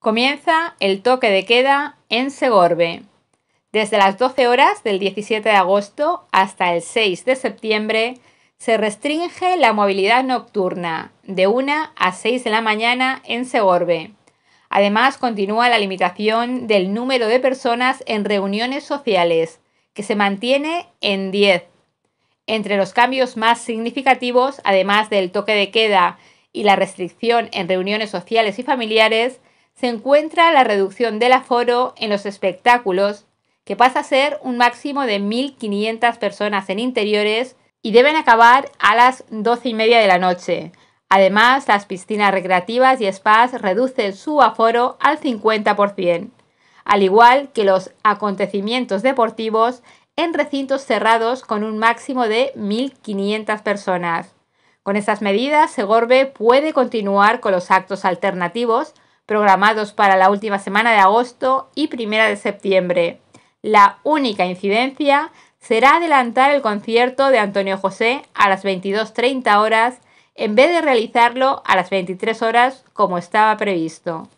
Comienza el toque de queda en Segorbe. Desde las 12 horas del 17 de agosto hasta el 6 de septiembre se restringe la movilidad nocturna de 1 a 6 de la mañana en Segorbe. Además, continúa la limitación del número de personas en reuniones sociales, que se mantiene en 10. Entre los cambios más significativos, además del toque de queda y la restricción en reuniones sociales y familiares, se encuentra la reducción del aforo en los espectáculos, que pasa a ser un máximo de 1.500 personas en interiores y deben acabar a las doce y media de la noche. Además, las piscinas recreativas y spas reducen su aforo al 50%, al igual que los acontecimientos deportivos en recintos cerrados con un máximo de 1.500 personas. Con estas medidas, Segorbe puede continuar con los actos alternativos programados para la última semana de agosto y primera de septiembre. La única incidencia será adelantar el concierto de Antonio José a las 22.30 horas en vez de realizarlo a las 23 horas como estaba previsto.